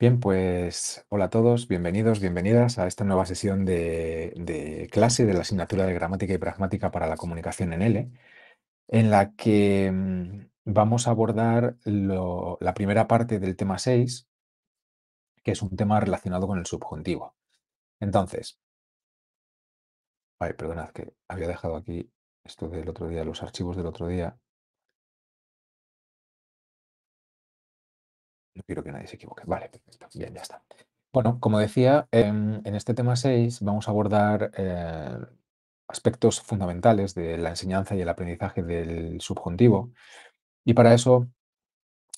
Bien, pues hola a todos, bienvenidos, bienvenidas a esta nueva sesión de, clase de la asignatura de gramática y pragmática para la comunicación en L, en la que mm, vamos a abordar la primera parte del tema 6, que es un tema relacionado con el subjuntivo. Entonces, ay, perdonad que había dejado aquí esto del otro día, los archivos del otro día, No quiero que nadie se equivoque. Vale, perfecto. Bien, ya está. Bueno, como decía, em, en, este tema 6 vamos a abordar eh, aspectos fundamentales de la enseñanza y el aprendizaje del subjuntivo. Y para eso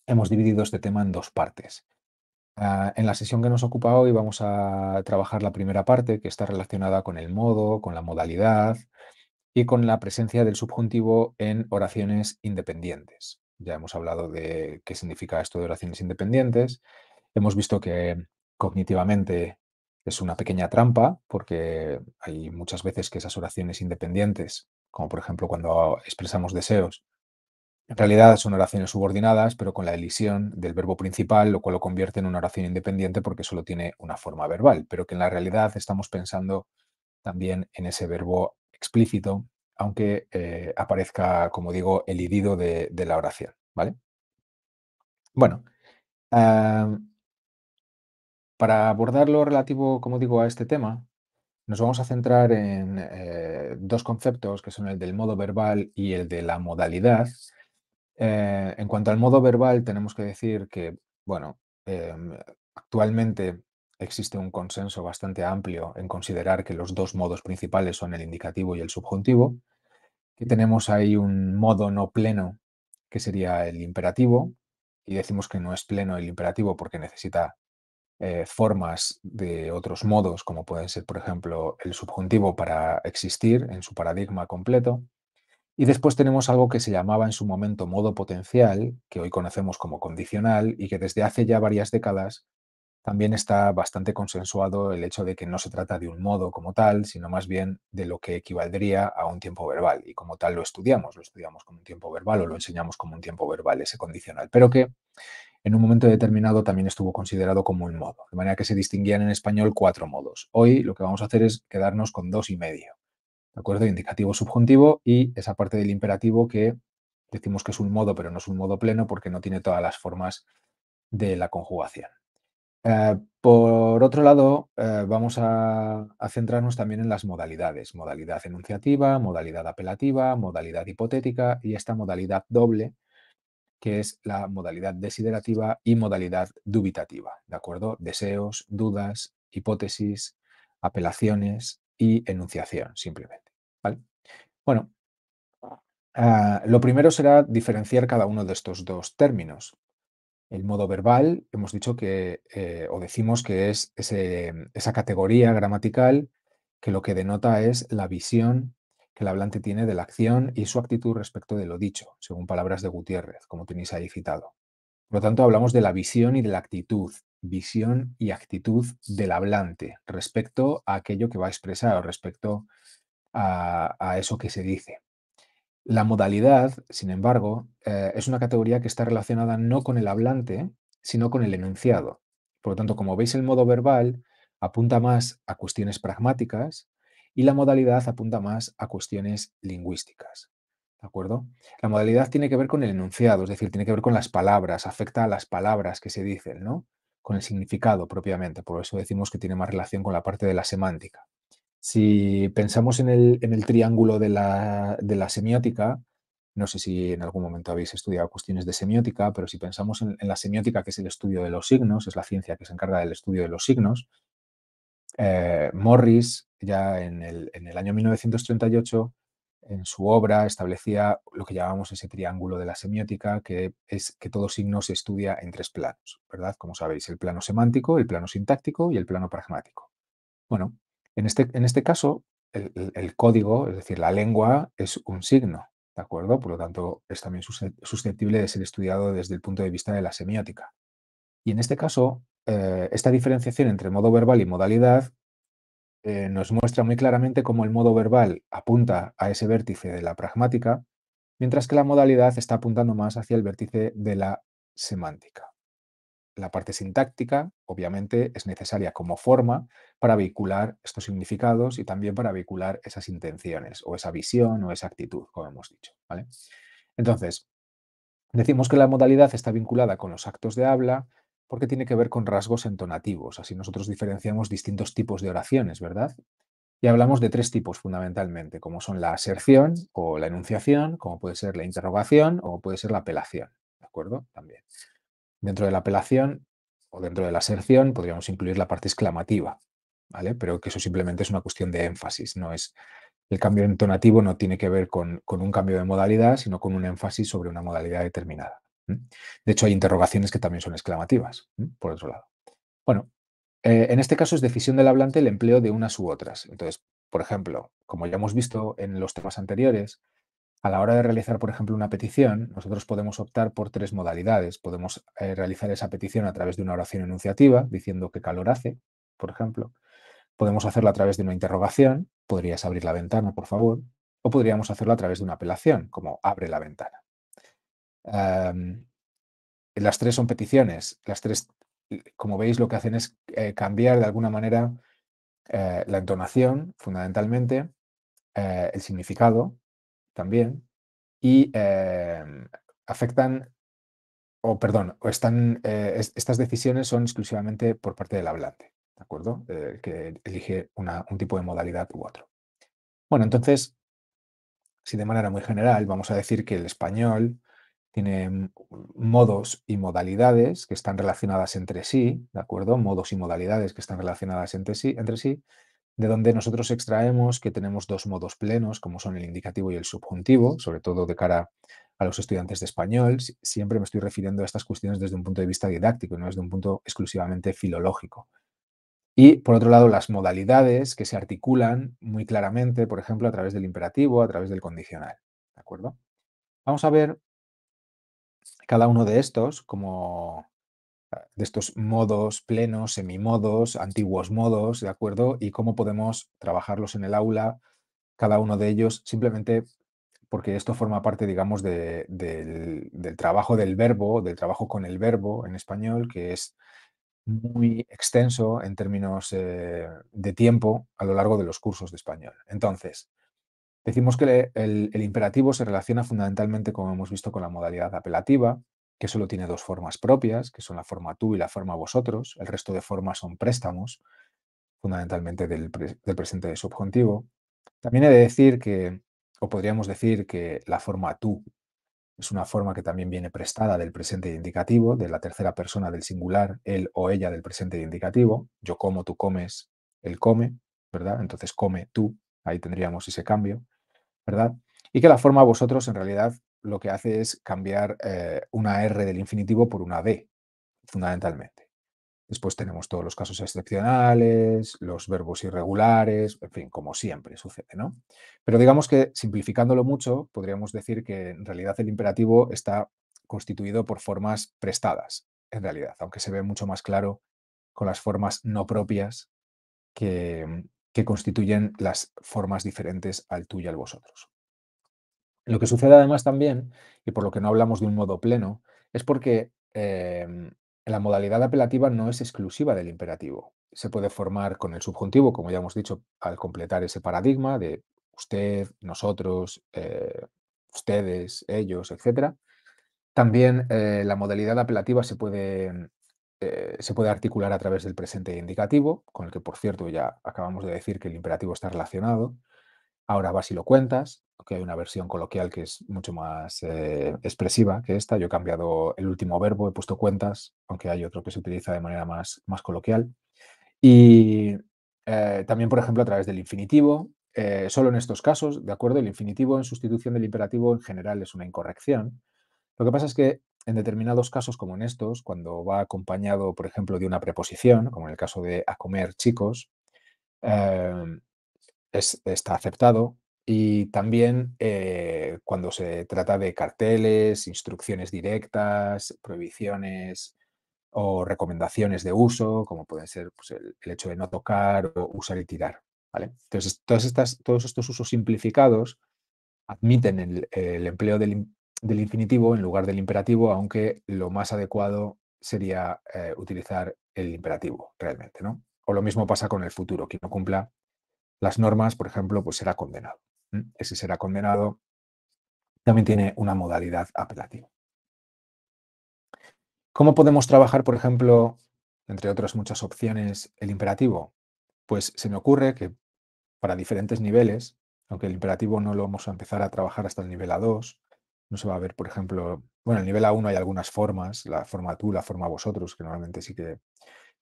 hemos dividido este tema en dos partes. Ah, en la sesión que nos ocupa hoy vamos a trabajar la primera parte que está relacionada con el modo, con la modalidad y con la presencia del subjuntivo en oraciones independientes. Ya hemos hablado de qué significa esto de oraciones independientes. Hemos visto que cognitivamente es una pequeña trampa porque hay muchas veces que esas oraciones independientes, como por ejemplo cuando expresamos deseos, en realidad son oraciones subordinadas, pero con la elisión del verbo principal, lo cual lo convierte en una oración independiente porque solo tiene una forma verbal, pero que en la realidad estamos pensando también en ese verbo explícito aunque eh, aparezca, como digo, el idido de, la oración, ¿vale? Bueno, para abordar lo relativo, como digo, a este tema, nos vamos a centrar en eh, dos conceptos que son el del modo verbal y el de la modalidad. Eh, en cuanto al modo verbal, tenemos que decir que, bueno, em, actualmente existe un consenso bastante amplio en considerar que los dos modos principales son el indicativo y el subjuntivo, que tenemos ahí un modo no pleno, que sería el imperativo, y decimos que no es pleno el imperativo porque necesita eh, formas de otros modos, como pueden ser, por ejemplo, el subjuntivo para existir en su paradigma completo. Y después tenemos algo que se llamaba en su momento modo potencial, que hoy conocemos como condicional y que desde hace ya varias décadas también está bastante consensuado el hecho de que no se trata de un modo como tal, sino más bien de lo que equivaldría a un tiempo verbal. Y como tal lo estudiamos, lo estudiamos como un tiempo verbal o lo enseñamos como un tiempo verbal, ese condicional. Pero que en un momento determinado también estuvo considerado como un modo. De manera que se distinguían en español cuatro modos. Hoy lo que vamos a hacer es quedarnos con dos y medio. ¿De acuerdo? Indicativo subjuntivo y esa parte del imperativo que decimos que es un modo, pero no es un modo pleno porque no tiene todas las formas de la conjugación. Eh, por otro lado, eh, vamos a, centrarnos también en las modalidades, modalidad enunciativa, modalidad apelativa, modalidad hipotética y esta modalidad doble, que es la modalidad desiderativa y modalidad dubitativa, ¿de acuerdo? Deseos, dudas, hipótesis, apelaciones y enunciación, simplemente, Bueno, ah, lo primero será diferenciar cada uno de estos dos términos. El modo verbal, hemos dicho que, eh, o decimos que es mm, esa categoría gramatical que lo que denota es la visión que el hablante tiene de la acción y su actitud respecto de lo dicho, según palabras de Gutiérrez, como tenéis ahí citado. Por lo tanto, hablamos de la visión y de la actitud, visión y actitud del hablante respecto a aquello que va a expresar o respecto a eso que se dice. La modalidad, sin embargo, eh, es una categoría que está relacionada no con el hablante, sino con el enunciado. Por lo tanto, como veis, el modo verbal apunta más a cuestiones pragmáticas y la modalidad apunta más a cuestiones lingüísticas. ¿De acuerdo? La modalidad tiene que ver con el enunciado, es decir, tiene que ver con las palabras, afecta a las palabras que se dicen, ¿no? Con el significado propiamente. Por eso decimos que tiene más relación con la parte de la semántica. Si pensamos en el, triángulo de la, semiótica, no sé si en algún momento habéis estudiado cuestiones de semiótica, pero si pensamos en, la semiótica, que es el estudio de los signos, es la ciencia que se encarga del estudio de los signos, eh, Morris, ya en el, en el año 1938, en su obra establecía lo que llamamos ese triángulo de la semiótica, que es que todo signo se estudia en tres planos, ¿verdad? Como sabéis, el plano semántico, el plano sintáctico y el plano pragmático. Bueno, este, en este, caso, el, código, es decir, la lengua, es un signo, ¿de acuerdo? Por lo tanto, es también susceptible de ser estudiado desde el punto de vista de la semiótica. Y en este caso, eh, esta diferenciación entre modo verbal y modalidad eh, nos muestra muy claramente cómo el modo verbal apunta a ese vértice de la pragmática, mientras que la modalidad está apuntando más hacia el vértice de la semántica la parte sintáctica, obviamente, es necesaria como forma para vehicular estos significados y también para vehicular esas intenciones o esa visión o esa actitud, como hemos dicho. ¿vale? Entonces, decimos que la modalidad está vinculada con los actos de habla porque tiene que ver con rasgos entonativos. Así nosotros diferenciamos distintos tipos de oraciones, ¿verdad? Y hablamos de tres tipos fundamentalmente, como son la aserción o la enunciación, como puede ser la interrogación o puede ser la apelación, ¿de acuerdo? También. Dentro de la apelación o dentro de la aserción podríamos incluir la parte exclamativa, ¿vale? Pero que eso simplemente es una cuestión de énfasis, no es... El cambio entonativo no tiene que ver con, un cambio de modalidad, sino con un énfasis sobre una modalidad determinada. De hecho, hay interrogaciones que también son exclamativas, por otro lado. Bueno, eh, en este caso es decisión del hablante el empleo de unas u otras. Entonces, por ejemplo, como ya hemos visto en los temas anteriores, a la hora de realizar, por ejemplo, una petición, nosotros podemos optar por tres modalidades. Podemos eh, realizar esa petición a través de una oración enunciativa, diciendo qué calor hace, por ejemplo. Podemos hacerlo a través de una interrogación, podrías abrir la ventana, por favor. O podríamos hacerlo a través de una apelación, como abre la ventana. Em, las tres son peticiones. Las tres, como veis, lo que hacen es eh, cambiar de alguna manera eh, la entonación, fundamentalmente, el significado también y em, afectan, o perdón, o están, eh, estas decisiones son exclusivamente por parte del hablante, ¿de acuerdo? Eh, que elige un tipo de modalidad u otro. Bueno, entonces, si de manera muy general vamos a decir que el español tiene mm, modos y modalidades que están relacionadas entre sí, ¿de acuerdo? Modos y modalidades que están relacionadas entre sí, entre sí de donde nosotros extraemos que tenemos dos modos plenos, como son el indicativo y el subjuntivo, sobre todo de cara a los estudiantes de español. Siempre me estoy refiriendo a estas cuestiones desde un punto de vista didáctico, no desde un punto exclusivamente filológico. Y por otro lado, las modalidades que se articulan muy claramente, por ejemplo, a través del imperativo, a través del condicional. ¿De acuerdo? Vamos a ver cada uno de estos como, Ah, de estos modos plenos, semimodos, antiguos modos, ¿de acuerdo? Y cómo podemos trabajarlos en el aula, cada uno de ellos, simplemente porque esto forma parte, digamos, del, trabajo del verbo, del trabajo con el verbo en español, que es muy extenso en términos eh, de tiempo a lo largo de los cursos de español. Entonces, decimos que el imperativo se relaciona fundamentalmente, como hemos visto, con la modalidad apelativa, que solo tiene dos formas propias, que son la forma tú y la forma vosotros. El resto de formas son préstamos, fundamentalmente del, presente de subjuntivo. También he de decir que, o podríamos decir que la forma tú es una forma que también viene prestada del presente indicativo, de la tercera persona del singular, él o ella del presente indicativo. Yo como, tú comes, él come, ¿verdad? Entonces come tú, ahí tendríamos ese cambio, ¿verdad? Y que la forma vosotros en realidad lo que hace es cambiar eh, una R del infinitivo por una D, fundamentalmente. Después tenemos todos los casos excepcionales, los verbos irregulares, en fin, como siempre sucede, ¿no? Pero digamos que, simplificándolo mucho, podríamos decir que en realidad el imperativo está constituido por formas prestadas, en realidad, aunque se ve mucho más claro con las formas no propias que, que constituyen las formas diferentes al tú y al vosotros. Lo que sucede además también, y por lo que no hablamos de un modo pleno, es porque em, la modalidad apelativa no es exclusiva del imperativo. Se puede formar con el subjuntivo, como ya hemos dicho, al completar ese paradigma de usted, nosotros, eh, ustedes, ellos, etc. También eh, la modalidad apelativa se puede, em, eh, se puede articular a través del presente indicativo, con el que, por cierto, ya acabamos de decir que el imperativo está relacionado. Ahora vas y lo cuentas, que hay una versión coloquial que es mucho más eh, expresiva que esta. Yo he cambiado el último verbo, he puesto cuentas, aunque hay otro que se utiliza de manera más, más coloquial. Y eh, también, por ejemplo, a través del infinitivo. Eh, solo en estos casos, ¿de acuerdo? El infinitivo en sustitución del imperativo en general es una incorrección. Lo que pasa es que en determinados casos, como en estos, cuando va acompañado, por ejemplo, de una preposición, como en el caso de a comer chicos, em, está aceptado. Y también eh, cuando se trata de carteles, instrucciones directas, prohibiciones o recomendaciones de uso, como pueden ser pues, el, hecho de no tocar o usar y tirar. ¿vale? Entonces, todas estas, todos estos usos simplificados admiten el, empleo del, infinitivo en lugar del imperativo, aunque lo más adecuado sería eh, utilizar el imperativo realmente. ¿no? O lo mismo pasa con el futuro. que no cumpla las normas, por ejemplo, pues será condenado. Ese será condenado. También tiene una modalidad apelativa. ¿Cómo podemos trabajar, por ejemplo, entre otras muchas opciones, el imperativo? Pues se me ocurre que para diferentes niveles, aunque el imperativo no lo vamos a empezar a trabajar hasta el nivel A2, no se va a ver, por ejemplo, bueno, el nivel A1 hay algunas formas, la forma tú, la forma vosotros, que normalmente sí que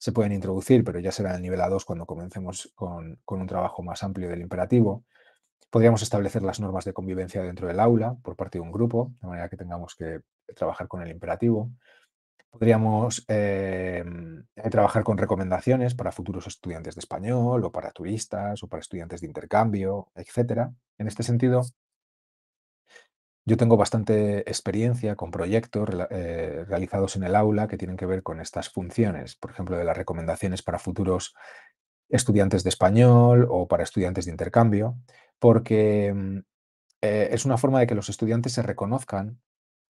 se pueden introducir, pero ya será en el nivel A2 cuando comencemos con, un trabajo más amplio del imperativo. Podríamos establecer las normas de convivencia dentro del aula por parte de un grupo, de manera que tengamos que trabajar con el imperativo. Podríamos eh, trabajar con recomendaciones para futuros estudiantes de español o para turistas o para estudiantes de intercambio, etc. En este sentido, yo tengo bastante experiencia con proyectos eh, realizados en el aula que tienen que ver con estas funciones, por ejemplo, de las recomendaciones para futuros estudiantes de español o para estudiantes de intercambio, porque mm, eh, es una forma de que los estudiantes se reconozcan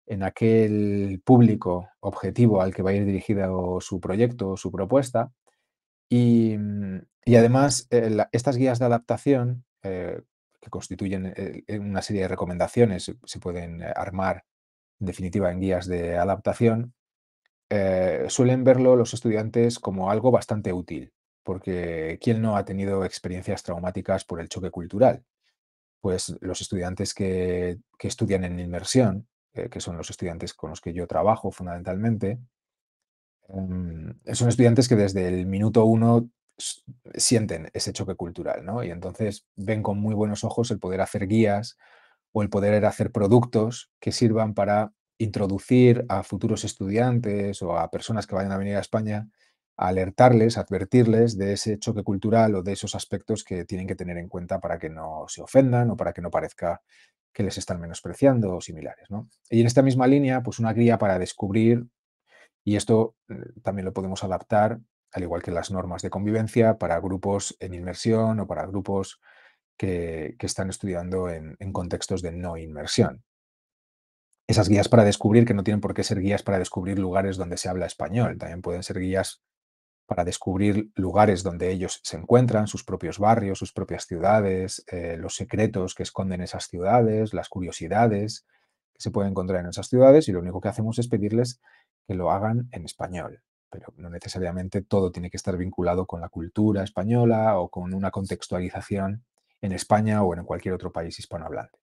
en aquel público objetivo al que va a ir dirigido su proyecto o su propuesta. Y, mm, además, eh, estas guías de adaptación que constituyen eh, eh, una serie de recomendaciones, se pueden eh, armar en definitiva en guías de adaptación, suelen verlo los estudiantes como algo bastante útil, porque ¿quién no ha tenido experiencias traumáticas por el choque cultural? Pues los estudiantes que, estudian en inmersión, que son los estudiantes con los que yo trabajo fundamentalmente, em, son estudiantes que desde el minuto uno sienten ese choque cultural, ¿no? Y entonces ven con muy buenos ojos el poder hacer guías o el poder hacer productos que sirvan para introducir a futuros estudiantes o a personas que vayan a venir a España, alertarles, advertirles de ese choque cultural o de esos aspectos que tienen que tener en cuenta para que no se ofendan o para que no parezca que les están menospreciando o similares. ¿no? Y en esta misma línea, pues una guía para descubrir, y esto eh, también lo podemos adaptar al igual que las normas de convivencia para grupos en inmersión o para grupos que, están estudiando en, contextos de no inmersión. Esas guías para descubrir que no tienen por qué ser guías para descubrir lugares donde se habla español, también pueden ser guías para descubrir lugares donde ellos se encuentran, sus propios barrios, sus propias ciudades, eh, los secretos que esconden esas ciudades, las curiosidades que se pueden encontrar en esas ciudades y lo único que hacemos es pedirles que lo hagan en español pero no necesariamente todo tiene que estar vinculado con la cultura española o con una contextualización en España o en cualquier otro país hispanohablante.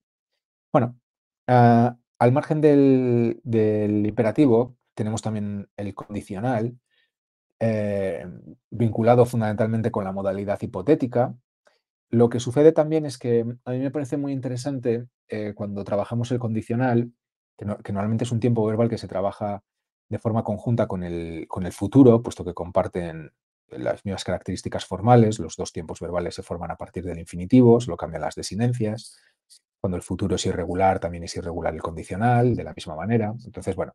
Bueno, ah, al margen del, imperativo, tenemos también el condicional, eh, vinculado fundamentalmente con la modalidad hipotética. Lo que sucede también es que a mí me parece muy interesante eh, cuando trabajamos el condicional, que normalmente es un tiempo verbal que se trabaja de forma conjunta con el, con el futuro, puesto que comparten las mismas características formales, los dos tiempos verbales se forman a partir del infinitivo, lo cambian las desinencias. Cuando el futuro es irregular, también es irregular el condicional, de la misma manera. Entonces, bueno,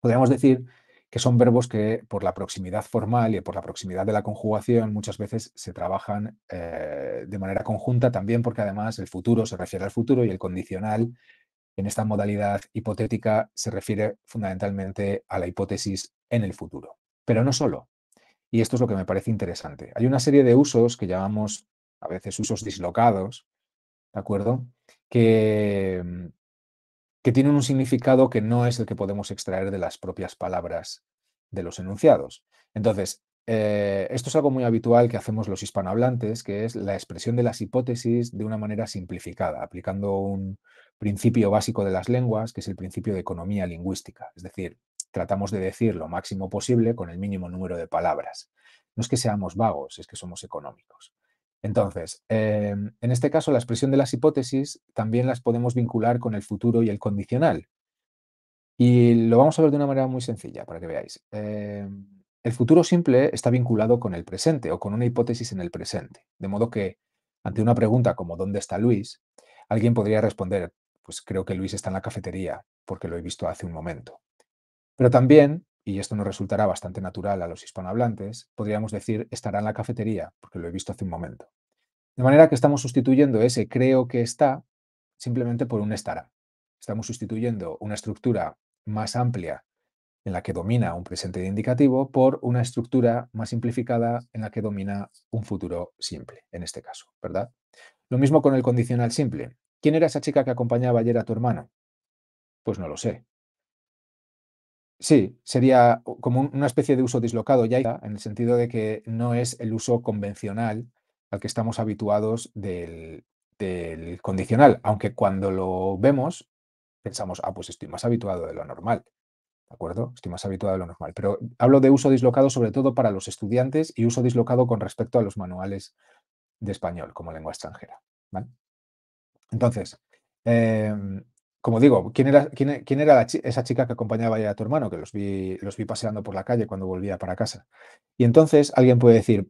podríamos decir que son verbos que por la proximidad formal y por la proximidad de la conjugación muchas veces se trabajan eh, de manera conjunta también porque además el futuro se refiere al futuro y el condicional en esta modalidad hipotética se refiere fundamentalmente a la hipótesis en el futuro, pero no solo. Y esto es lo que me parece interesante. Hay una serie de usos que llamamos a veces usos dislocados, ¿de acuerdo? Que, mm, que tienen un significado que no es el que podemos extraer de las propias palabras de los enunciados. Entonces, eh, esto es algo muy habitual que hacemos los hispanohablantes, que es la expresión de las hipótesis de una manera simplificada, aplicando un, principio básico de las lenguas, que es el principio de economía lingüística, es decir, tratamos de decir lo máximo posible con el mínimo número de palabras. No es que seamos vagos, es que somos económicos. Entonces, em, en este caso, la expresión de las hipótesis también las podemos vincular con el futuro y el condicional. Y lo vamos a ver de una manera muy sencilla para que veáis. Em, el futuro simple está vinculado con el presente o con una hipótesis en el presente. De modo que, ante una pregunta como ¿dónde está Luis?, alguien podría responder, pues creo que Luis está en la cafetería, porque lo he visto hace un momento. Pero también, y esto nos resultará bastante natural a los hispanohablantes, podríamos decir estará en la cafetería, porque lo he visto hace un momento. De manera que estamos sustituyendo ese creo que está simplemente por un estará. Estamos sustituyendo una estructura más amplia en la que domina un presente de indicativo por una estructura más simplificada en la que domina un futuro simple, en este caso, ¿verdad? Lo mismo con el condicional simple. ¿Quién era esa chica que acompañaba ayer a tu hermana? Pues no lo sé. Sí, sería como una especie de uso dislocado ya, en el sentido de que no es el uso convencional al que estamos habituados del, condicional, aunque cuando lo vemos pensamos, ah, pues estoy más habituado de lo normal. ¿De acuerdo? Estoy más habituado de lo normal. Pero hablo de uso dislocado sobre todo para los estudiantes y uso dislocado con respecto a los manuales de español como lengua extranjera. ¿vale? Entonces, em, como digo, ¿quién era, esa chica que acompañaba a tu hermano? Que los vi, los vi paseando por la calle cuando volvía para casa. Y entonces alguien puede decir,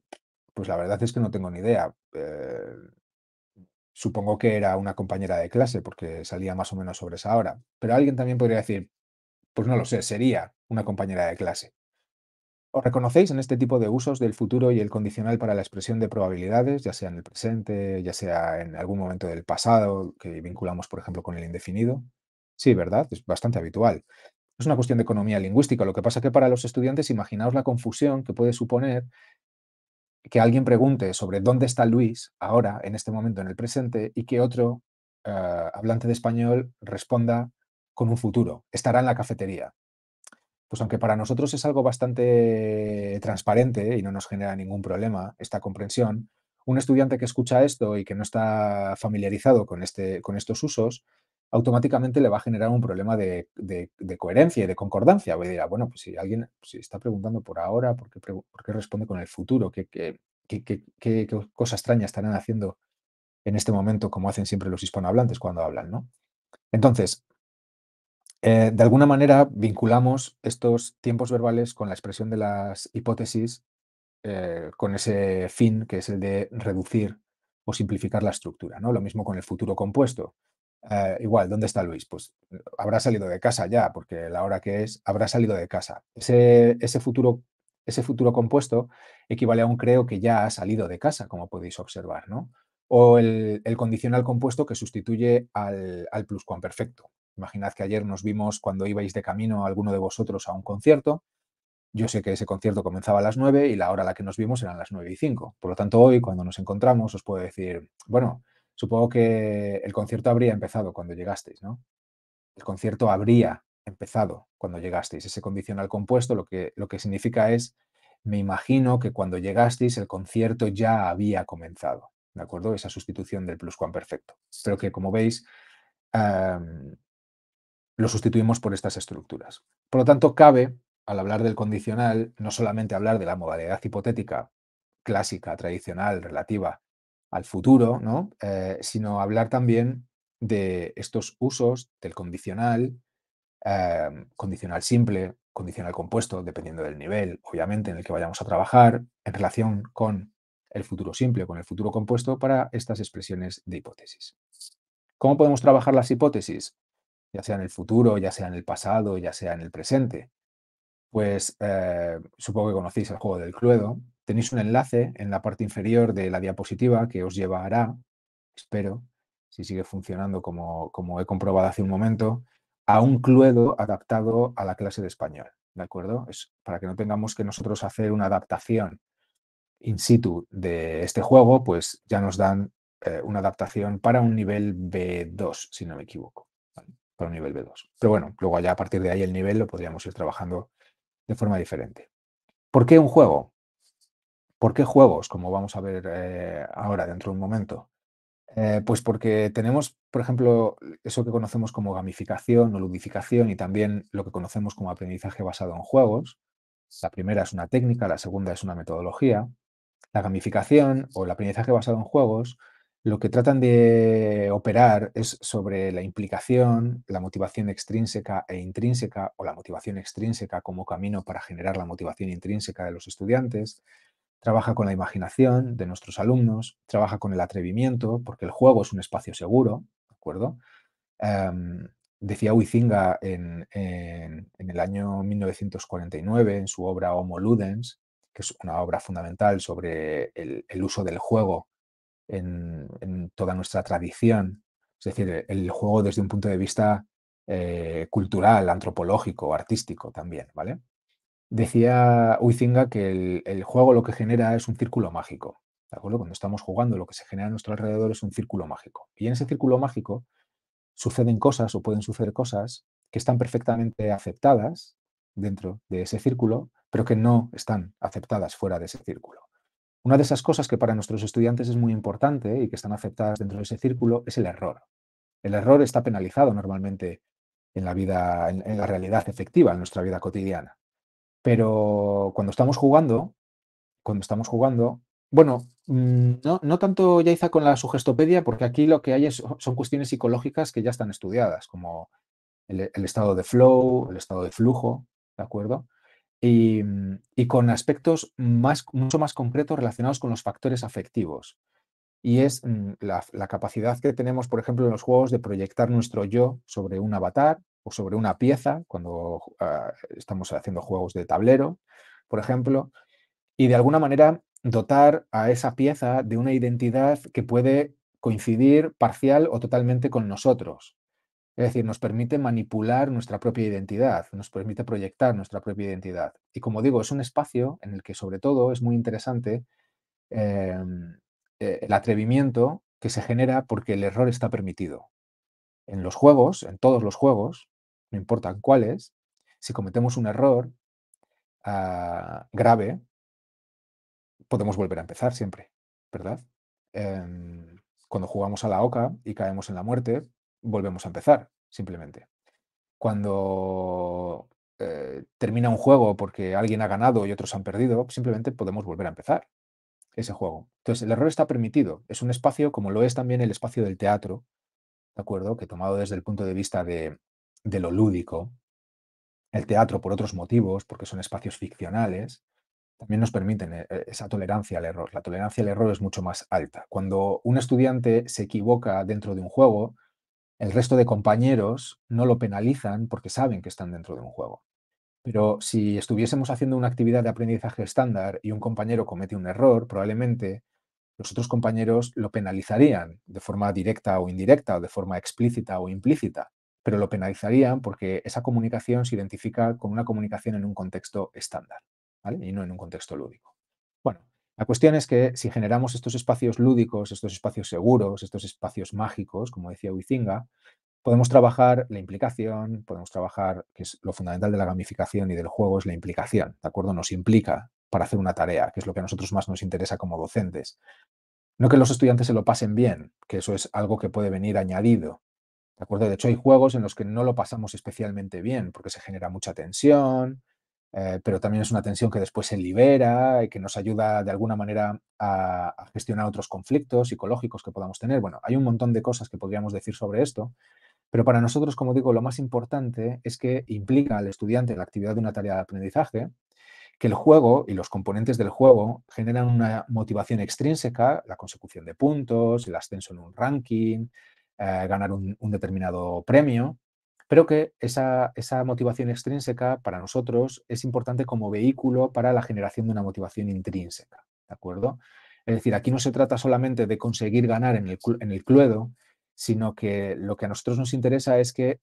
pues la verdad es que no tengo ni idea. Eh, supongo que era una compañera de clase porque salía más o menos sobre esa hora. Pero alguien también podría decir, pues no lo sé, sería una compañera de clase. ¿Os reconocéis en este tipo de usos del futuro y el condicional para la expresión de probabilidades, ya sea en el presente, ya sea en algún momento del pasado, que vinculamos, por ejemplo, con el indefinido? Sí, ¿verdad? Es bastante habitual. Es una cuestión de economía lingüística. Lo que pasa que para los estudiantes, imaginaos la confusión que puede suponer que alguien pregunte sobre dónde está Luis ahora, en este momento, en el presente, y que otro eh, hablante de español responda con un futuro. Estará en la cafetería pues aunque para nosotros es algo bastante transparente y no nos genera ningún problema esta comprensión, un estudiante que escucha esto y que no está familiarizado con, este, con estos usos, automáticamente le va a generar un problema de, coherencia y de concordancia. Voy a decir, ah, bueno, pues si alguien está preguntando por ahora, ¿por qué, responde con el futuro? ¿Qué, qué, qué, cosa extraña estarán haciendo en este momento, como hacen siempre los hispanohablantes cuando hablan? ¿no? Entonces, eh, de alguna manera vinculamos estos tiempos verbales con la expresión de las hipótesis eh, con ese fin que es el de reducir o simplificar la estructura. Lo mismo con el futuro compuesto. Eh, igual, ¿dónde está Luis? Pues habrá salido de casa ya, porque la hora que es, habrá salido de casa. Ese, futuro, ese futuro compuesto equivale a un creo que ya ha salido de casa, como podéis observar, O el, condicional compuesto que sustituye al, al pluscuamperfecto. Imaginad que ayer nos vimos cuando ibais de camino alguno de vosotros a un concierto. Yo sé que ese concierto comenzaba a las 9 y la hora a la que nos vimos eran las 9 y 5. Por lo tanto, hoy, cuando nos encontramos, os puedo decir, bueno, supongo que el concierto habría empezado cuando llegasteis, ¿no? El concierto habría empezado cuando llegasteis. Ese condicional compuesto lo que, lo que significa es, me imagino que cuando llegasteis el concierto ya había comenzado. ¿De acuerdo? Esa sustitución del pluscuamperfecto. creo que, como veis, lo sustituimos por estas estructuras. Por lo tanto, cabe, al hablar del condicional, no solamente hablar de la modalidad hipotética clásica, tradicional, relativa al futuro, eh, sino hablar también de estos usos del condicional, em, condicional simple, condicional compuesto, dependiendo del nivel, obviamente, en el que vayamos a trabajar, en relación con el futuro simple, con el futuro compuesto, para estas expresiones de hipótesis. ¿Cómo podemos trabajar las hipótesis? ya sea en el futuro, ya sea en el pasado, ya sea en el presente. Pues eh, supongo que conocéis el juego del Cluedo. Tenéis un enlace en la parte inferior de la diapositiva que os llevará, espero, si sigue funcionando como, como he comprobado hace un momento, a un Cluedo adaptado a la clase de español. ¿De acuerdo? Es para que no tengamos que nosotros hacer una adaptación in situ de este juego, pues ya nos dan eh, una adaptación para un nivel B2, si no me equivoco para nivel B2. Pero bueno, luego ya a partir de ahí el nivel lo podríamos ir trabajando de forma diferente. ¿Por qué un juego? ¿Por qué juegos? Como vamos a ver eh, ahora dentro de un momento. Eh, pues porque tenemos, por ejemplo, eso que conocemos como gamificación o ludificación y también lo que conocemos como aprendizaje basado en juegos. La primera es una técnica, la segunda es una metodología. La gamificación o el aprendizaje basado en juegos lo que tratan de operar es sobre la implicación, la motivación extrínseca e intrínseca, o la motivación extrínseca como camino para generar la motivación intrínseca de los estudiantes. Trabaja con la imaginación de nuestros alumnos, trabaja con el atrevimiento, porque el juego es un espacio seguro, ¿de acuerdo? Em, decía Huizinga en, el año 1949 en su obra Homo Ludens, que es una obra fundamental sobre el uso del juego en, toda nuestra tradición. Es decir, e, el juego desde un punto de vista eh, cultural, antropológico, artístico también, ¿vale? Decía Huizinga que el, el, juego lo que genera es un círculo mágico, ¿de Cuando estamos jugando, lo que se genera a nuestro alrededor es un círculo mágico. Y en ese círculo mágico suceden cosas o pueden suceder cosas que están perfectamente aceptadas dentro de ese círculo, pero que no están aceptadas fuera de ese círculo. Una de esas cosas que para nuestros estudiantes es muy importante ¿eh? y que están afectadas dentro de ese círculo es el error. El error está penalizado normalmente en la vida, en, la realidad efectiva, en nuestra vida cotidiana. Pero cuando estamos jugando, cuando estamos jugando, bueno, mm, no, tanto ya hizo con la sugestopedia, porque aquí lo que hay es, son cuestiones psicológicas que ya están estudiadas, como el, estado de flow, el estado de flujo, ¿de acuerdo? y, con aspectos mucho más concretos relacionados con los factores afectivos. Y es mm, la, capacidad que tenemos, por ejemplo, en los juegos de proyectar nuestro yo sobre un avatar o sobre una pieza, cuando ah, estamos haciendo juegos de tablero, por ejemplo, y de alguna manera dotar a esa pieza de una identidad que puede coincidir parcial o totalmente con nosotros. Es decir, nos permite manipular nuestra propia identidad, nos permite proyectar nuestra propia identidad. Y como digo, es un espacio en el que sobre todo es muy interesante em, eh, el atrevimiento que se genera porque el error está permitido. En los juegos, en todos los juegos, no importan cuáles, si cometemos un error ah, grave, podemos volver a empezar siempre, ¿verdad? Em, cuando jugamos a la oca y caemos en la muerte, volvemos a empezar, simplemente. Cuando eh, termina un juego porque alguien ha ganado y otros han perdido, simplemente podemos volver a empezar ese juego. Entonces, el error está permitido. Es un espacio, como lo es también el espacio del teatro, ¿de acuerdo? Que tomado desde el punto de vista de lo lúdico, el teatro por otros motivos, porque son espacios ficcionales, también nos permiten eh, eh, esa tolerancia al error. La tolerancia al error es mucho más alta. Cuando un estudiante se equivoca dentro de un juego, el resto de compañeros no lo penalizan porque saben que están dentro de un juego. Pero si estuviésemos haciendo una actividad de aprendizaje estándar y un compañero comete un error, probablemente los otros compañeros lo penalizarían de forma directa o indirecta, o de forma explícita o implícita, pero lo penalizarían porque esa comunicación se identifica con una comunicación en un contexto estándar y no en un contexto lúdico. La cuestión es que si generamos estos espacios lúdicos, estos espacios seguros, estos espacios mágicos, como decía Huizinga, podemos trabajar la implicación, podemos trabajar, que es lo fundamental de la gamificación y del juego, es la implicación, ¿de acuerdo? Nos implica para hacer una tarea, que es lo que a nosotros más nos interesa como docentes. No que los estudiantes se lo pasen bien, que eso es algo que puede venir añadido. ¿De acuerdo? De hecho, hay juegos en los que no lo pasamos especialmente bien, porque se genera mucha tensión, eh, pero también es una tensión que después se libera, y que nos ayuda de alguna manera a, gestionar otros conflictos psicológicos que podamos tener. Bueno, hay un montón de cosas que podríamos decir sobre esto, pero para nosotros, como digo, lo más importante es que implica al estudiante la actividad de una tarea de aprendizaje, que el juego y los componentes del juego generan una motivación extrínseca, la consecución de puntos, el ascenso en un ranking, eh, ganar un determinado premio, pero que esa, esa, motivación extrínseca para nosotros es importante como vehículo para la generación de una motivación intrínseca, ¿de acuerdo? Es decir, aquí no se trata solamente de conseguir ganar en el, en el cluedo, sino que lo que a nosotros nos interesa es que,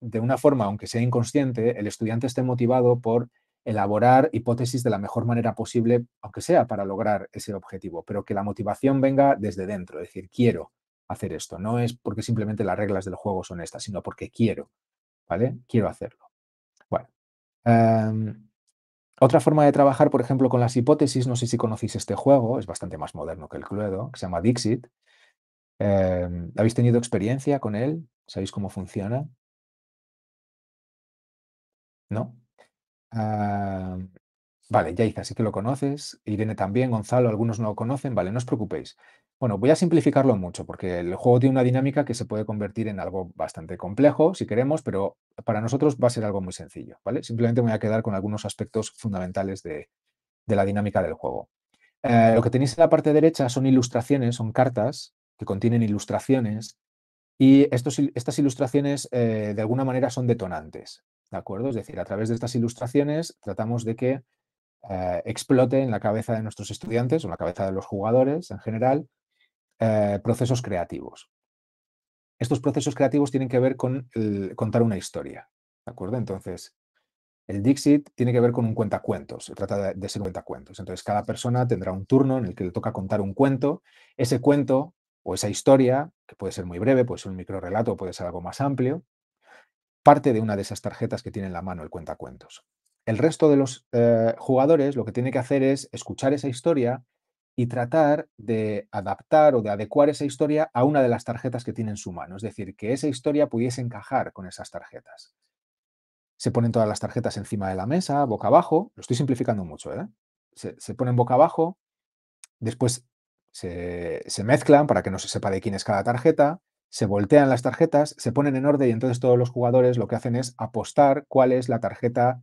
de una forma, aunque sea inconsciente, el estudiante esté motivado por elaborar hipótesis de la mejor manera posible, aunque sea para lograr ese objetivo, pero que la motivación venga desde dentro, es decir, quiero hacer esto, no es porque simplemente las reglas del juego son estas, sino porque quiero ¿vale? Quiero hacerlo. Bueno. Em, otra forma de trabajar, por ejemplo, con las hipótesis, no sé si conocéis este juego, es bastante más moderno que el Cluedo, que se llama Dixit. Em, ¿Habéis tenido experiencia con él? ¿Sabéis cómo funciona? ¿No? Em, Vale, Yaiza, así que lo conoces. Irene también, Gonzalo, algunos no lo conocen. Vale, no os preocupéis. Bueno, voy a simplificarlo mucho porque el juego tiene una dinámica que se puede convertir en algo bastante complejo, si queremos, pero para nosotros va a ser algo muy sencillo, ¿vale? Simplemente voy a quedar con algunos aspectos fundamentales de, la dinámica del juego. Eh, lo que tenéis en la parte derecha son ilustraciones, son cartas que contienen ilustraciones y estos, estas ilustraciones eh, de alguna manera son detonantes, ¿de acuerdo? Es decir, a través de estas ilustraciones tratamos de que eh, explote en la cabeza de nuestros estudiantes o en la cabeza de los jugadores en general eh, procesos creativos. Estos procesos creativos tienen que ver con contar una historia, ¿de acuerdo? Entonces, el Dixit tiene que ver con un cuentacuentos, se trata de, ese ser un cuentacuentos. Entonces, cada persona tendrá un turno en el que le toca contar un cuento. Ese cuento o esa historia, que puede ser muy breve, puede ser un micro o puede ser algo más amplio, parte de una de esas tarjetas que tiene en la mano el cuentacuentos el resto de los eh, jugadores lo que tiene que hacer es escuchar esa historia y tratar de adaptar o de adecuar esa historia a una de las tarjetas que tiene en su mano. Es decir, que esa historia pudiese encajar con esas tarjetas. Se ponen todas las tarjetas encima de la mesa, boca abajo. Lo estoy simplificando mucho, ¿eh? Se, ponen boca abajo, después se, se mezclan para que no se sepa de quién es cada tarjeta, se voltean las tarjetas, se ponen en orden y entonces todos los jugadores lo que hacen es apostar cuál es la tarjeta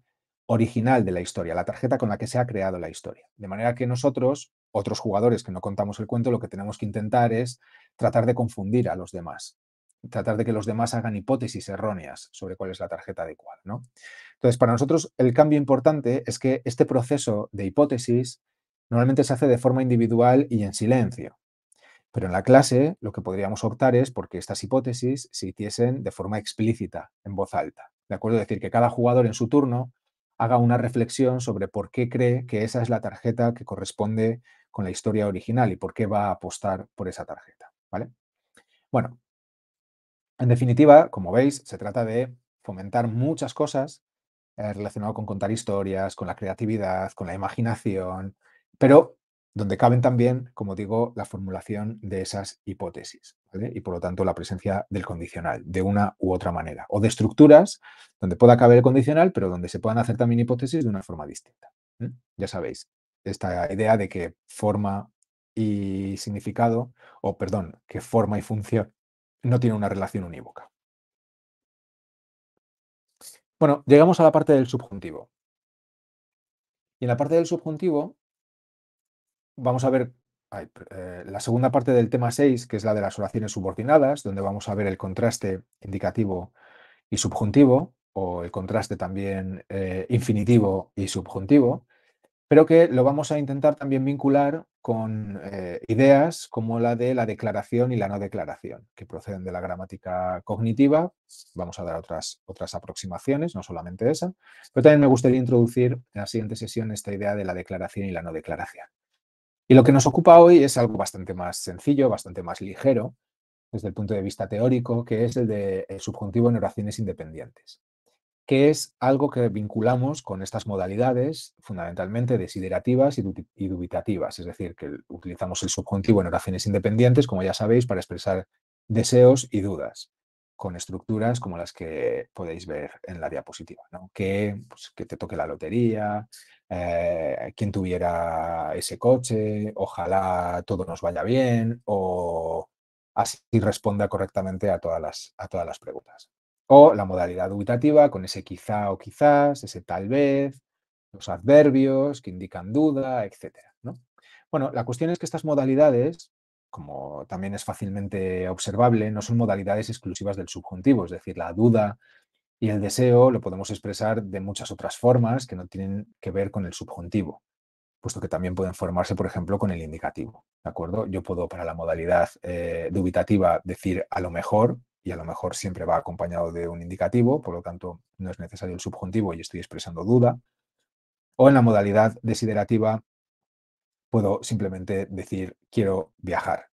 original de la historia, la tarjeta con la que se ha creado la historia. De manera que nosotros, otros jugadores que no contamos el cuento, lo que tenemos que intentar es tratar de confundir a los demás, tratar de que los demás hagan hipótesis erróneas sobre cuál es la tarjeta adecuada. Entonces, para nosotros el cambio importante es que este proceso de hipótesis normalmente se hace de forma individual y en silencio. Pero en la clase lo que podríamos optar es porque estas hipótesis se hiciesen de forma explícita, en voz alta. ¿De acuerdo? Es decir, que cada jugador en su turno haga una reflexión sobre por qué cree que esa es la tarjeta que corresponde con la historia original y por qué va a apostar por esa tarjeta. ¿vale? Bueno, en definitiva, como veis, se trata de fomentar muchas cosas eh, relacionadas con contar historias, con la creatividad, con la imaginación, pero donde caben también, como digo, la formulación de esas hipótesis y por lo tanto la presencia del condicional de una u otra manera o de estructuras donde pueda caber el condicional pero donde se puedan hacer también hipótesis de una forma distinta. Ya sabéis, esta idea de que forma y significado o perdón, que forma y función no tiene una relación unívoca. Bueno, llegamos a la parte del subjuntivo. Y en la parte del subjuntivo vamos a ver eh, la segunda parte del tema 6, que es la de las oraciones subordinadas, donde vamos a ver el contraste indicativo y subjuntivo, o el contraste también eh, infinitivo y subjuntivo, pero que lo vamos a intentar también vincular con eh, ideas como la de la declaración y la no declaración, que proceden de la gramática cognitiva. Vamos a dar otras, otras aproximaciones, no solamente esa, pero también me gustaría introducir en la siguiente sesión esta idea de la declaración y la no declaración. Y lo que nos ocupa hoy es algo bastante más sencillo, bastante más ligero, desde el punto de vista teórico, que es el de el subjuntivo en oraciones independientes, que es algo que vinculamos con estas modalidades fundamentalmente desiderativas y dubitativas, es decir, que utilizamos el subjuntivo en oraciones independientes, como ya sabéis, para expresar deseos y dudas con estructuras como las que podéis ver en la diapositiva, que, pues, que te toque la lotería, eh, quien tuviera ese coche, ojalá todo nos vaya bien o así responda correctamente a todas las, preguntas. O la modalidad dubitativa con ese quizá o quizás, ese tal vez, los adverbios que indican duda, etc. Bueno, la cuestión es que estas modalidades como también es fácilmente observable, no son modalidades exclusivas del subjuntivo, es decir, la duda y el deseo lo podemos expresar de muchas otras formas que no tienen que ver con el subjuntivo, puesto que también pueden formarse, por ejemplo, con el indicativo. ¿De acuerdo? Yo puedo para la modalidad eh, dubitativa decir a lo mejor, y a lo mejor siempre va acompañado de un indicativo, por lo tanto no es necesario el subjuntivo y estoy expresando duda. O en la modalidad desiderativa puedo simplemente decir quiero viajar.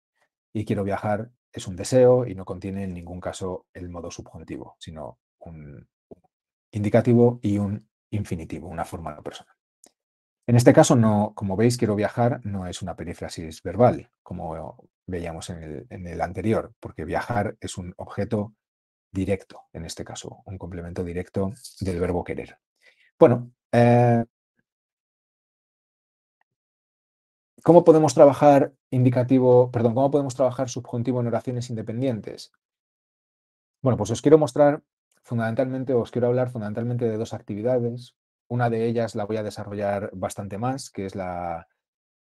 Y quiero viajar es un deseo y no contiene en ningún caso el modo subjuntivo, sino un indicativo y un infinitivo, una forma personal. En este caso, no, como veis, quiero viajar no es una perífrasis verbal, como veíamos en el, anterior, porque viajar es un objeto directo, en este caso, un complemento directo del verbo querer. Bueno, eh, ¿Cómo podemos trabajar indicativo, perdón, cómo podemos trabajar subjuntivo en oraciones independientes? Bueno, pues os quiero mostrar fundamentalmente, os quiero hablar fundamentalmente de dos actividades. Una de ellas la voy a desarrollar bastante más, que es la,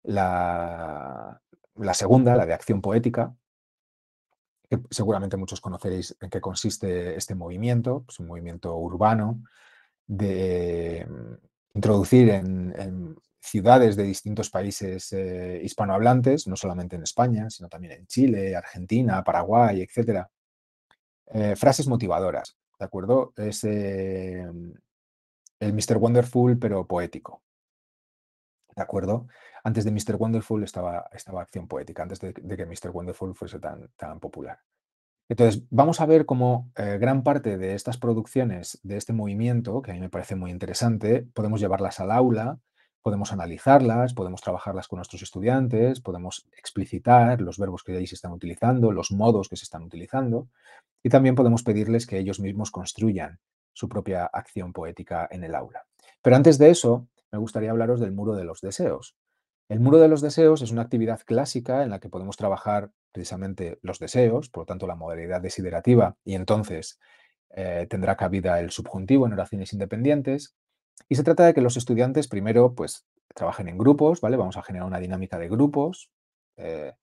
la, segunda, la de acción poética, que seguramente muchos conoceréis en qué consiste este movimiento, es un movimiento urbano de mm, introducir en ciudades de distintos países eh, hispanohablantes, no solamente en España, sino también en Chile, Argentina, Paraguay, etc. Eh, frases motivadoras, ¿de acuerdo? Es eh, el Mr. Wonderful, pero poético. ¿De acuerdo? Antes de Mr. Wonderful estaba, estaba Acción Poética, antes de, que Mr. Wonderful fuese tan, popular. Entonces, vamos a ver cómo gran parte de estas producciones, de este movimiento, que a mí me parece muy interesante, podemos llevarlas al aula, podemos analizarlas, podemos trabajarlas con nuestros estudiantes, podemos explicitar los verbos que ahí se están utilizando, los modos que se están utilizando, y también podemos pedirles que ellos mismos construyan su propia acción poética en el aula. Pero antes de eso, me gustaría hablaros del muro de los deseos. El muro de los deseos es una actividad clásica en la que podemos trabajar precisamente los deseos, por lo tanto la modalidad desiderativa, y entonces eh, tendrá cabida el subjuntivo en oraciones independientes, y se trata de que los estudiantes primero pues trabajen en grupos, ¿vale? Vamos a generar una dinámica de grupos eh,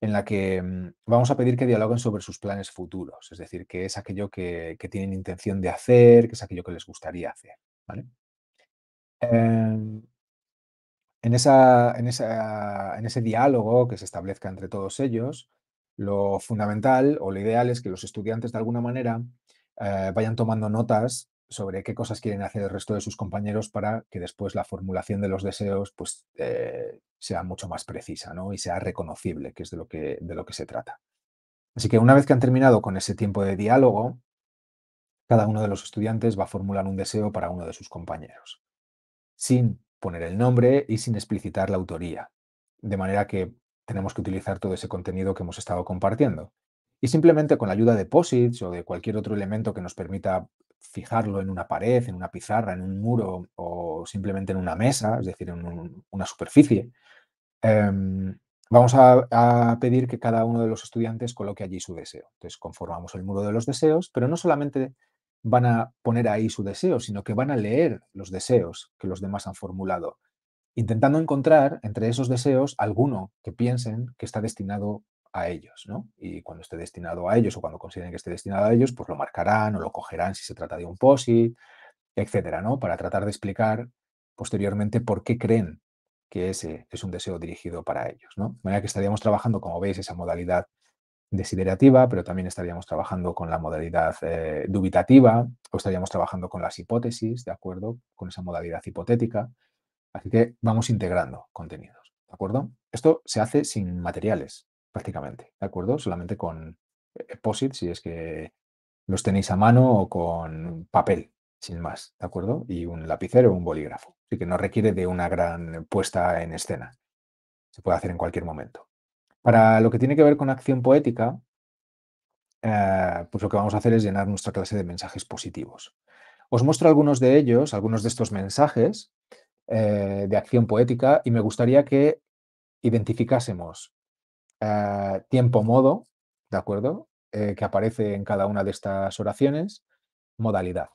en la que mm, vamos a pedir que dialoguen sobre sus planes futuros, es decir, qué es aquello que, tienen intención de hacer, qué es aquello que les gustaría hacer, ¿vale? Em, en, esa, en, ese diálogo que se establezca entre todos ellos, lo fundamental o lo ideal es que los estudiantes de alguna manera eh, vayan tomando notas sobre qué cosas quieren hacer el resto de sus compañeros para que después la formulación de los deseos pues, eh, sea mucho más precisa ¿no? y sea reconocible, que es de lo que, de lo que se trata. Así que una vez que han terminado con ese tiempo de diálogo, cada uno de los estudiantes va a formular un deseo para uno de sus compañeros, sin poner el nombre y sin explicitar la autoría, de manera que tenemos que utilizar todo ese contenido que hemos estado compartiendo. Y simplemente con la ayuda de POSITs o de cualquier otro elemento que nos permita fijarlo en una pared, en una pizarra, en un muro o simplemente en una mesa, es decir, en una superficie, em, vamos a, a, pedir que cada uno de los estudiantes coloque allí su deseo. Entonces conformamos el muro de los deseos, pero no solamente van a poner ahí su deseo, sino que van a leer los deseos que los demás han formulado, intentando encontrar entre esos deseos alguno que piensen que está destinado a ellos, ¿no? Y cuando esté destinado a ellos o cuando consideren que esté destinado a ellos, pues lo marcarán o lo cogerán si se trata de un POSIT, etcétera, ¿no? Para tratar de explicar posteriormente por qué creen que ese es un deseo dirigido para ellos, ¿no? De manera que estaríamos trabajando, como veis, esa modalidad desiderativa, pero también estaríamos trabajando con la modalidad eh, dubitativa o estaríamos trabajando con las hipótesis, ¿de acuerdo? Con esa modalidad hipotética. Así que vamos integrando contenidos, ¿de acuerdo? Esto se hace sin materiales, prácticamente, ¿de acuerdo? Solamente con eh, POSIT, si es que los tenéis a mano o con papel, sin más, ¿de acuerdo? Y un lapicero o un bolígrafo. Así que no requiere de una gran puesta en escena. Se puede hacer en cualquier momento. Para lo que tiene que ver con acción poética, eh, pues lo que vamos a hacer es llenar nuestra clase de mensajes positivos. Os muestro algunos de ellos, algunos de estos mensajes eh, de acción poética, y me gustaría que identificásemos eh, tiempo modo, ¿de acuerdo? Eh, que aparece en cada una de estas oraciones, modalidad,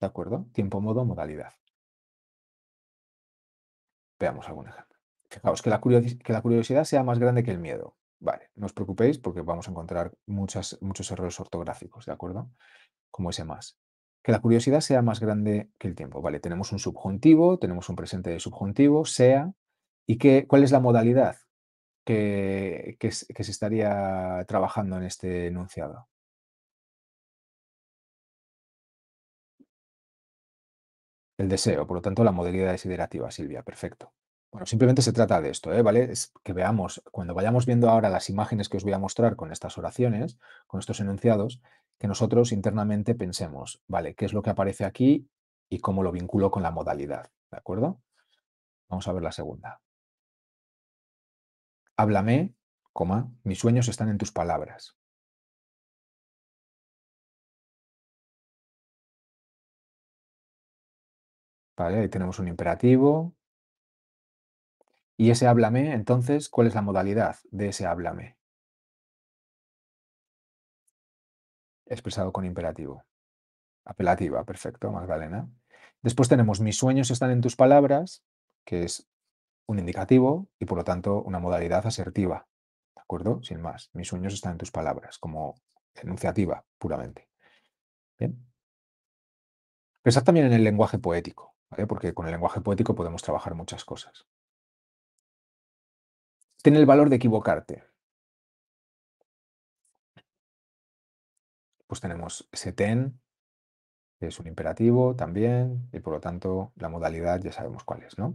¿de acuerdo? Tiempo modo, modalidad. Veamos algún ejemplo. Fijaos, que la, curiosidad sea más grande que el miedo. Vale, no os preocupéis porque vamos a encontrar muchas, muchos errores ortográficos, ¿de acuerdo? Como ese más. Que la curiosidad sea más grande que el tiempo. Vale, tenemos un subjuntivo, tenemos un presente de subjuntivo, sea. ¿Y qué, cuál es la modalidad? que, se estaría trabajando en este enunciado? El deseo, por lo tanto, la modalidad desiderativa, Silvia, perfecto. Bueno, simplemente se trata de esto, ¿eh? ¿vale? Es que veamos, cuando vayamos viendo ahora las imágenes que os voy a mostrar con estas oraciones, con estos enunciados, que nosotros internamente pensemos, ¿vale? ¿Qué es lo que aparece aquí y cómo lo vinculo con la modalidad? ¿De acuerdo? Vamos a ver la segunda. Háblame, coma, mis sueños están en tus palabras. Vale, ahí tenemos un imperativo. Y ese háblame, entonces, ¿cuál es la modalidad de ese háblame? Expresado con imperativo. Apelativa, perfecto, Magdalena. Después tenemos mis sueños están en tus palabras, que es un indicativo y por lo tanto una modalidad asertiva. ¿De acuerdo? Sin más. Mis sueños están en tus palabras, como enunciativa puramente. Bien. Pensad también en el lenguaje poético, ¿vale? porque con el lenguaje poético podemos trabajar muchas cosas. Tiene el valor de equivocarte. Pues tenemos ese ten, que es un imperativo también, y por lo tanto la modalidad ya sabemos cuál es, ¿no?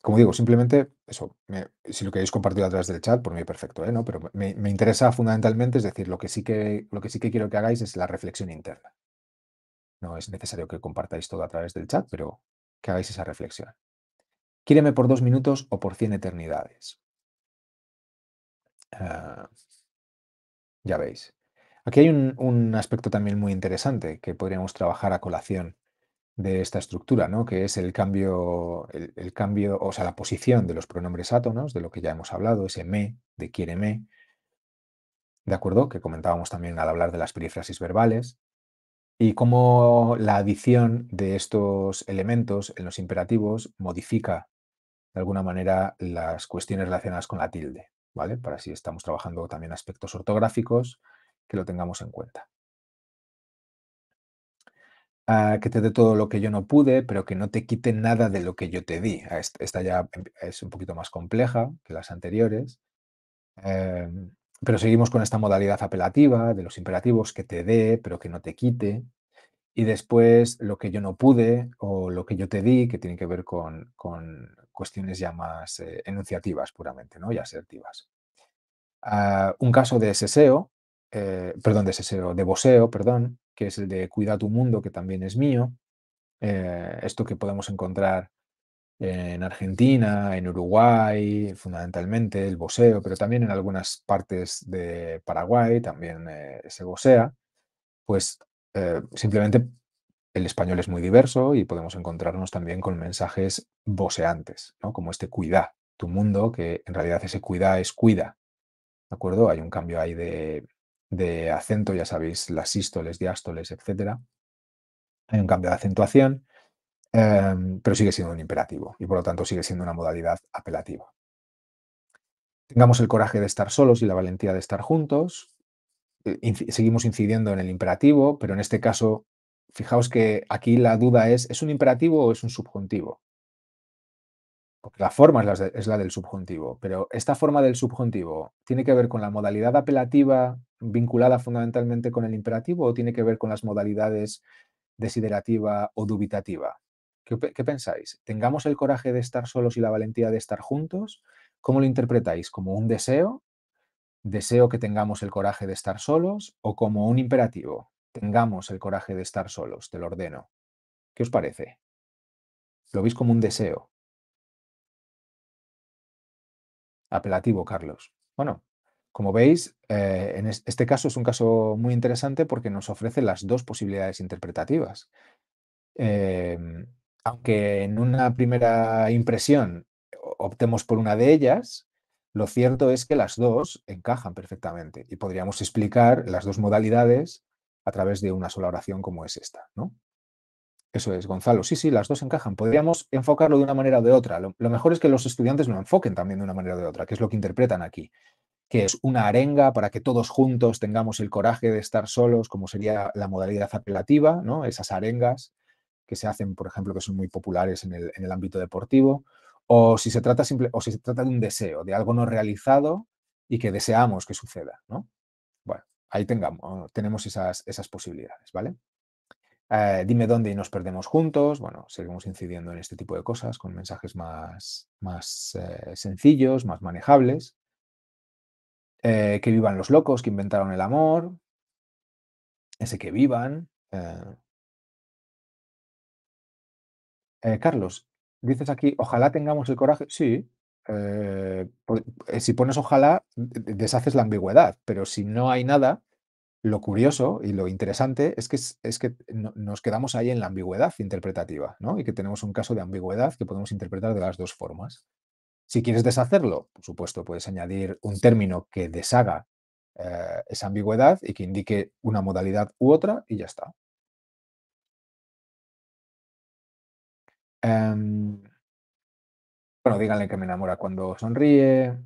como digo, simplemente eso, si lo queréis compartir a través del chat, por mí perfecto, ¿eh? ¿no? Pero me, interesa fundamentalmente, es decir, lo que, sí que, lo que sí que quiero que hagáis es la reflexión interna. No es necesario que compartáis todo a través del chat, pero que hagáis esa reflexión. Quíreme por dos minutos o por cien eternidades. Ah, ya veis. Aquí hay un aspecto también muy interesante que podríamos trabajar a colación de esta estructura, ¿no? que es el cambio, el, cambio, o sea, la posición de los pronombres átonos, de lo que ya hemos hablado, ese me, de me, ¿de acuerdo? Que comentábamos también al hablar de las perífrasis verbales, y cómo la adición de estos elementos en los imperativos modifica de alguna manera las cuestiones relacionadas con la tilde, ¿vale? Para si estamos trabajando también aspectos ortográficos, que lo tengamos en cuenta que te dé todo lo que yo no pude, pero que no te quite nada de lo que yo te di. Esta ya em, es un poquito más compleja que las anteriores. Em, pero seguimos con esta modalidad apelativa de los imperativos que te dé, pero que no te quite. Y después lo que yo no pude o lo que yo te di, que tiene que ver con, cuestiones ya más eh, enunciativas puramente, ¿no? Y asertivas. Ah, un caso de seseo, e eh, perdón, de seseo, e de boseo, perdón, que es el de Cuida tu mundo, que también es mío. Eh, esto que podemos encontrar en Argentina, en Uruguay, fundamentalmente el boseo, pero también en algunas partes de Paraguay también eh, se bosea, pues eh, simplemente el español es muy diverso y podemos encontrarnos también con mensajes boseantes, como este cuida tu mundo, que en realidad ese cuida es cuida. ¿De acuerdo? Hay un cambio ahí de, de acento, ya sabéis, las sístoles, diástoles, etcétera. Hay un cambio de acentuación, em, pero sigue siendo un imperativo y por lo tanto sigue siendo una modalidad apelativa. Tengamos el coraje de estar solos y la valentía de estar juntos. Eh, seguimos incidiendo en el imperativo, pero en este caso, fijaos que aquí la duda es, ¿es un imperativo o es un subjuntivo? porque la forma es la, del subjuntivo, pero esta forma del subjuntivo tiene que ver con la modalidad apelativa vinculada fundamentalmente con el imperativo o tiene que ver con las modalidades desiderativa o dubitativa. ¿Qué, qué pensáis? ¿Tengamos el coraje de estar solos y la valentía de estar juntos? ¿Cómo lo interpretáis? ¿Como un deseo? ¿Deseo que tengamos el coraje de estar solos? ¿O como un imperativo? Tengamos el coraje de estar solos, te lo ordeno. ¿Qué os parece? ¿Lo veis como un deseo? apelativo, Carlos. Bueno, como veis, eh, en este caso es un caso muy interesante porque nos ofrece las dos posibilidades interpretativas. Em, aunque en una primera impresión optemos por una de ellas, lo cierto es que las dos encajan perfectamente y podríamos explicar las dos modalidades a través de una sola oración como es esta. ¿no? Eso es, Gonzalo. Sí, sí, las dos encajan. Podríamos enfocarlo de una manera o de otra. Lo, mejor es que los estudiantes lo enfoquen también de una manera o de otra, que es lo que interpretan aquí, que es una arenga para que todos juntos tengamos el coraje de estar solos, como sería la modalidad apelativa, ¿no? Esas arengas que se hacen, por ejemplo, que son muy populares en el, ámbito deportivo, o si, se trata o si se trata de un deseo, de algo no realizado y que deseamos que suceda, ¿no? Bueno, ahí tengamos, tenemos esas posibilidades, ¿vale? Eh, dime dónde y nos perdemos juntos. Bueno, seguimos incidiendo en este tipo de cosas con mensajes más, eh, sencillos, más manejables. Eh, que vivan los locos que inventaron el amor. Ese que vivan. Carlos, dices aquí, ojalá tengamos el coraje. Sí. si pones ojalá, deshaces la ambigüedad, pero si no hay nada, lo curioso y lo interesante es que, es que nos quedamos ahí en la ambigüedad interpretativa, ¿no? Y que tenemos un caso de ambigüedad que podemos interpretar de las dos formas. Si quieres deshacerlo, por supuesto, puedes añadir un término que deshaga eh, esa ambigüedad y que indique una modalidad u otra y ya está. Em, bueno, díganle que me enamora cuando sonríe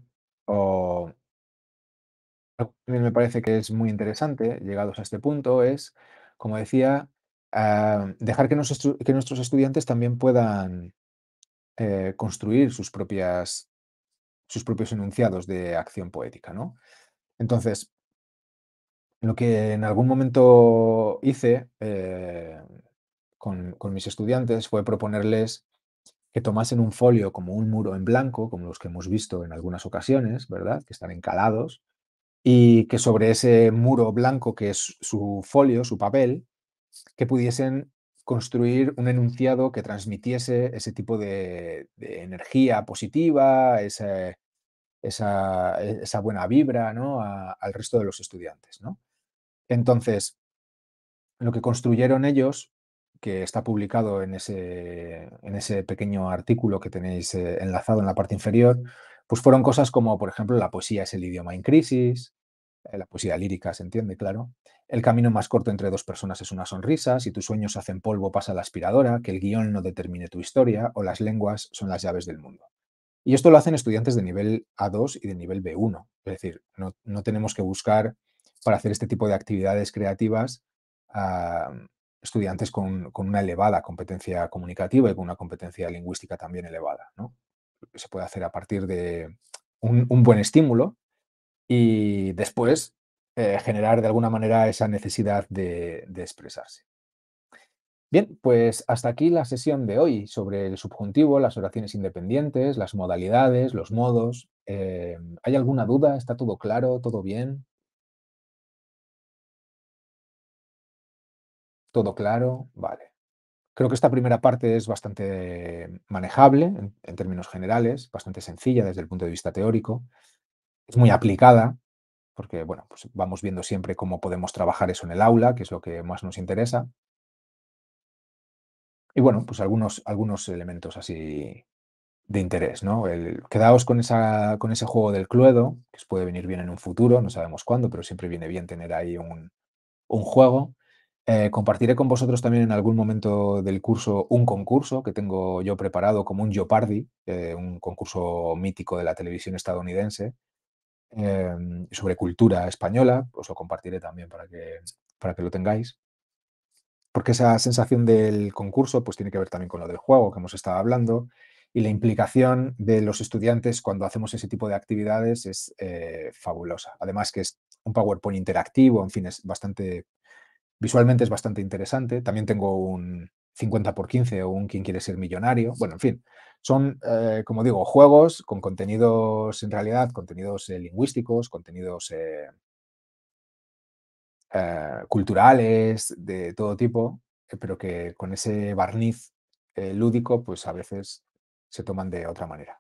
o algo que me parece que es muy interesante, llegados a este punto, es, como decía, ah, dejar que, que, nuestros estudiantes también puedan eh, construir sus, propias, sus propios enunciados de acción poética. ¿no? Entonces, lo que en algún momento hice eh, con, con mis estudiantes fue proponerles que tomasen un folio como un muro en blanco, como los que hemos visto en algunas ocasiones, ¿verdad? Que están encalados, y que sobre ese muro blanco que es su folio, su papel, que pudiesen construir un enunciado que transmitiese ese tipo de, energía positiva, e, esa, buena vibra ¿no? al resto de los estudiantes. Entonces, lo que construyeron ellos, que está publicado en en ese pequeño artículo que tenéis eh, enlazado en la parte inferior, pues fueron cosas como, por ejemplo, la poesía es el idioma en crisis, eh, la poesía lírica se entiende, claro, el camino más corto entre dos personas es una sonrisa, si tus sueños hacen polvo pasa la aspiradora, que el guión no determine tu historia o las lenguas son las llaves del mundo. Y esto lo hacen estudiantes de nivel A2 y de nivel B1, es decir, no, tenemos que buscar para hacer este tipo de actividades creativas a estudiantes con, con, una elevada competencia comunicativa y con una competencia lingüística también elevada. ¿no? se puede hacer a partir de un, buen estímulo y después eh, generar de alguna manera esa necesidad de, expresarse. Bien, pues hasta aquí la sesión de hoy sobre el subjuntivo, las oraciones independientes, las modalidades, los modos. Eh, ¿Hay alguna duda? ¿Está todo claro? ¿Todo bien? ¿Todo claro? Vale. Creo que esta primera parte es bastante manejable en, términos generales, bastante sencilla desde el punto de vista teórico, es muy aplicada, porque bueno, pues vamos viendo siempre cómo podemos trabajar eso en el aula, que es lo que más nos interesa. Y bueno, pues algunos, algunos elementos así de interés, ¿no? quedaos con, esa, con ese juego del cluedo, que os puede venir bien en un futuro, no sabemos cuándo, pero siempre viene bien tener ahí un, un juego. Eh, compartiré con vosotros también en algún momento del curso un concurso que tengo yo preparado como un Jeopardy, eh, un concurso mítico de la televisión estadounidense em, sobre cultura española. Os lo compartiré también para que, para que lo tengáis. Porque esa sensación del concurso pues, tiene que ver también con lo del juego que hemos estado hablando y la implicación de los estudiantes cuando hacemos ese tipo de actividades es eh, fabulosa. Además que es un PowerPoint interactivo, en fin, es bastante Visualmente es bastante interesante. También tengo un 50 por 15 o un Quien quiere ser millonario. Bueno, en fin, son, eh, como digo, juegos con contenidos, en realidad, contenidos eh, lingüísticos, contenidos eh, culturales, de todo tipo, pero que con ese barniz lúdico, pues a veces se toman de otra manera,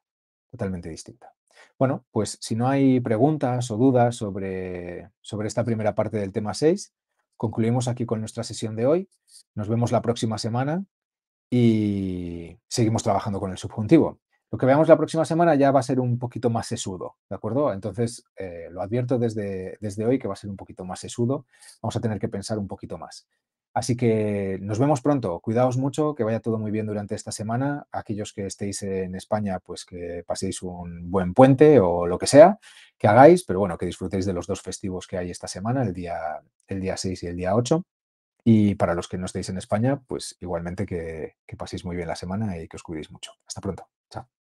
totalmente distinta. Bueno, pues si no hay preguntas o dudas sobre, sobre esta primera parte del tema 6, concluimos aquí con nuestra sesión de hoy. Nos vemos la próxima semana y seguimos trabajando con el subjuntivo. Lo que veamos la próxima semana ya va a ser un poquito más sesudo, ¿de acuerdo? Entonces, eh, lo advierto desde, desde hoy que va a ser un poquito más sesudo. Vamos a tener que pensar un poquito más. Así que nos vemos pronto. Cuidaos mucho, que vaya todo muy bien durante esta semana. Aquellos que estéis en España, pues que paséis un buen puente o lo que sea que hagáis, pero bueno, que disfrutéis de los dos festivos que hay esta semana, el día, el día 6 y el día 8. Y para los que no estéis en España, pues igualmente que, que paséis muy bien la semana y que os cuidéis mucho. Hasta pronto. Chao.